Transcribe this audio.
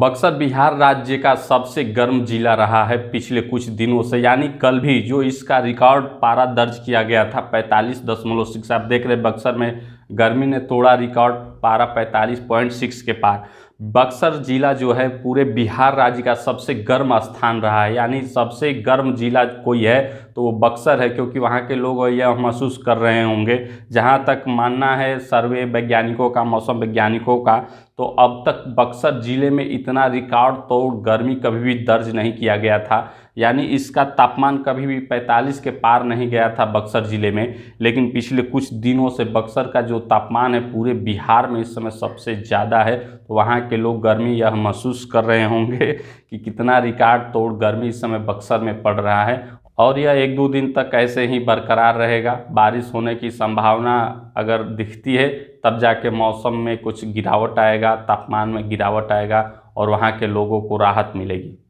बक्सर बिहार राज्य का सबसे गर्म जिला रहा है पिछले कुछ दिनों से यानी कल भी जो इसका रिकॉर्ड पारा दर्ज किया गया था पैंतालीस दशमलव सिक्स आप देख रहे हैं बक्सर में गर्मी ने तोड़ा रिकॉर्ड पारा पैंतालीस पॉइंट सिक्स के पार बक्सर ज़िला जो है पूरे बिहार राज्य का सबसे गर्म स्थान रहा है यानी सबसे गर्म ज़िला कोई है तो वो बक्सर है क्योंकि वहाँ के लोग यह महसूस कर रहे होंगे जहाँ तक मानना है सर्वे वैज्ञानिकों का मौसम वैज्ञानिकों का तो अब तक बक्सर ज़िले में इतना रिकॉर्ड तोड़ गर्मी कभी भी दर्ज नहीं किया गया था यानी इसका तापमान कभी भी 45 के पार नहीं गया था बक्सर ज़िले में लेकिन पिछले कुछ दिनों से बक्सर का जो तापमान है पूरे बिहार में इस समय सबसे ज़्यादा है तो वहाँ के लोग गर्मी यह महसूस कर रहे होंगे कि कितना रिकॉर्ड तोड़ गर्मी इस समय बक्सर में पड़ रहा है और यह एक दो दिन तक ऐसे ही बरकरार रहेगा बारिश होने की संभावना अगर दिखती है तब जाके मौसम में कुछ गिरावट आएगा तापमान में गिरावट आएगा और वहाँ के लोगों को राहत मिलेगी